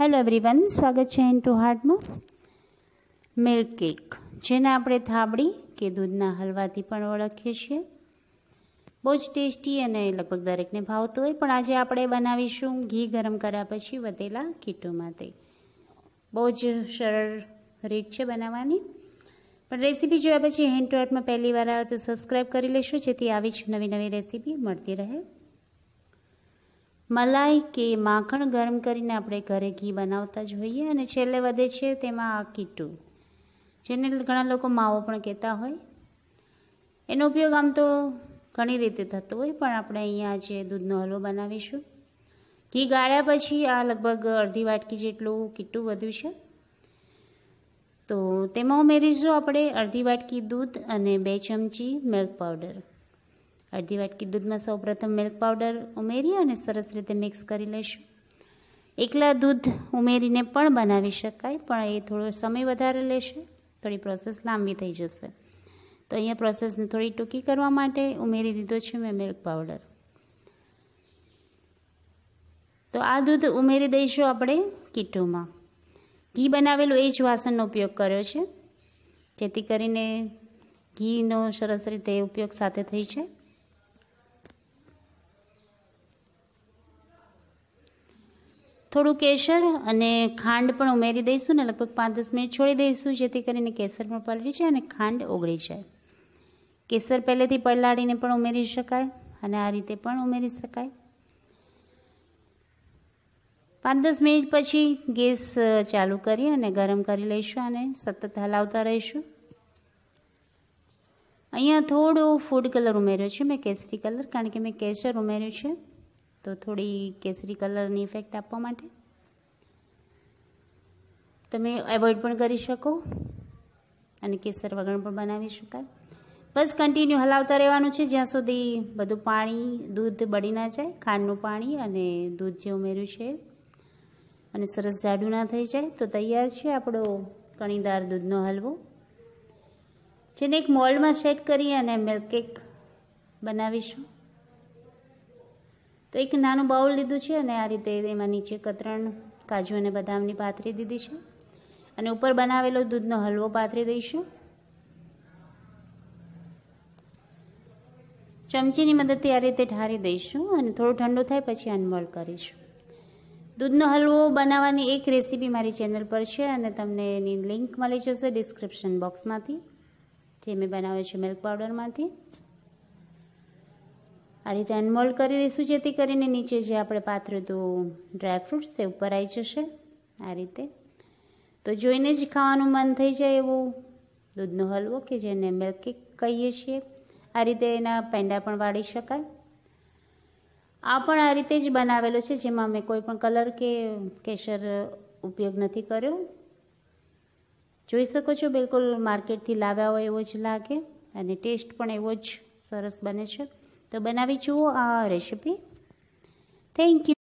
hello everyone સ્વાગત છે in to હાર્ટમાં મિલ્ક કેક જેને આપણે થાબડી કે દૂધના હલવાથી પણ ઓળખીએ છીએ બહુ જ ટેસ્ટી અને લગભગ દરેકને ભાવતું હોય પણ આજે આપણે બનાવીશું ઘી ગરમ કર્યા પછી વધેલા કીટોમાંથી બહુ જ સરળ રીત છે બનાવવાની પણ રેસીપી જોયા પછી હેન્ડ ટુ હાર્ટમાં પહેલી વાર આવે તો સબસ્ક્રાઈબ કરી લેશો જેથી આવી જ નવી નવી રેસીપી મળતી રહે મલાઈ કે માખણ ગરમ કરીને આપણે ઘરે ઘી બનાવતા જ હોઈએ અને છેલ્લે વધે છે તેમાં આ કીટું જેને ઘણા લોકો માવો પણ કહેતા હોય એનો ઉપયોગ આમ તો ઘણી રીતે થતો હોય પણ આપણે અહીંયા આજે દૂધનો હલવો બનાવીશું ઘી ગાળ્યા પછી આ લગભગ અડધી વાટકી જેટલું કીટું વધ્યું છે તો તેમાં ઉમેરીશું આપણે અડધી વાટકી દૂધ અને બે ચમચી મિલ્ક પાવડર અડધી વાટકી દૂધમાં સૌપ્રથમ મિલ્ક પાવડર ઉમેરી અને સરસ રીતે મિક્સ કરી લઈશું એકલા દૂધ ઉમેરીને પણ બનાવી શકાય પણ એ થોડો સમય વધારે લેશે થોડી પ્રોસેસ લાંબી થઈ જશે તો અહીંયા પ્રોસેસને થોડી ટૂંકી કરવા માટે ઉમેરી દીધો છે મેં મિલ્ક પાવડર તો આ દૂધ ઉમેરી દઈશું આપણે કીટુમાં ઘી બનાવેલું એ જ વાસણનો ઉપયોગ કર્યો છે જેથી કરીને ઘીનો સરસ રીતે ઉપયોગ સાથે થઈ છે થોડું કેસર અને ખાંડ પણ ઉમેરી દઈશું ને લગભગ પાંચ દસ મિનિટ છોડી દઈશું જેથી કરીને કેસર પણ પલળી જાય અને ખાંડ ઓગળી જાય કેસર પહેલેથી પલાળીને પણ ઉમેરી શકાય અને આ રીતે પણ ઉમેરી શકાય પાંચ દસ મિનિટ પછી ગેસ ચાલુ કરી અને ગરમ કરી લઈશું અને સતત હલાવતા રહીશું અહીંયા થોડો ફૂડ કલર ઉમેર્યો છે મેં કેસરી કલર કારણ કે મેં કેસર ઉમેર્યું છે તો થોડી કેસરી કલરની ઇફેક્ટ આપવા માટે તમે એવોઇડ પણ કરી શકો અને કેસર વગણ પણ બનાવી શકાય બસ કન્ટિન્યુ હલાવતા રહેવાનું છે જ્યાં સુધી બધું પાણી દૂધ બળી ના જાય ખાંડનું પાણી અને દૂધ જે ઉમેર્યું છે અને સરસ જાડું ના થઈ જાય તો તૈયાર છે આપણો કણીદાર દૂધનો હલવો જેને એક મોલ્ડમાં સેટ કરી અને મિલ્ક કેક બનાવીશું તો એક નાનું બાઉલ લીધું છે અને આ રીતે એમાં નીચે કતરણ કાજુ અને બદામની પાથરી દીધી છે અને ઉપર બનાવેલો દૂધનો હલવો પાથરી દઈશું ચમચીની મદદથી આ રીતે ઠારી દઈશું અને થોડું ઠંડુ થાય પછી અનમોલ કરીશું દૂધનો હલવો બનાવવાની એક રેસીપી મારી ચેનલ પર છે અને તમને એની લિંક મળી જશે ડિસ્ક્રિપ્શન બોક્સમાંથી જે મેં બનાવ્યો છે મિલ્ક પાવડરમાંથી આ રીતે એનમોલ્ડ કરી દઈશું જેથી કરીને નીચે જે આપણે પાથર્યું હતું ડ્રાયફ્રૂટ્સ તે ઉપર આવી જશે આ રીતે તો જોઈને જ ખાવાનું મન થઈ જાય એવું દૂધનો હલવો કે જેને મિલ્ક કેક કહીએ છીએ આ રીતે એના પેંડા પણ વાળી શકાય આ પણ આ રીતે જ બનાવેલો છે જેમાં મેં કોઈ પણ કલર કે કેસર ઉપયોગ નથી કર્યો જોઈ શકો છો બિલકુલ માર્કેટથી લાવ્યા હોય એવો જ લાગે અને ટેસ્ટ પણ એવો જ સરસ બને છે તો બનાવી જુઓ આ રેસીપી થેન્ક યુ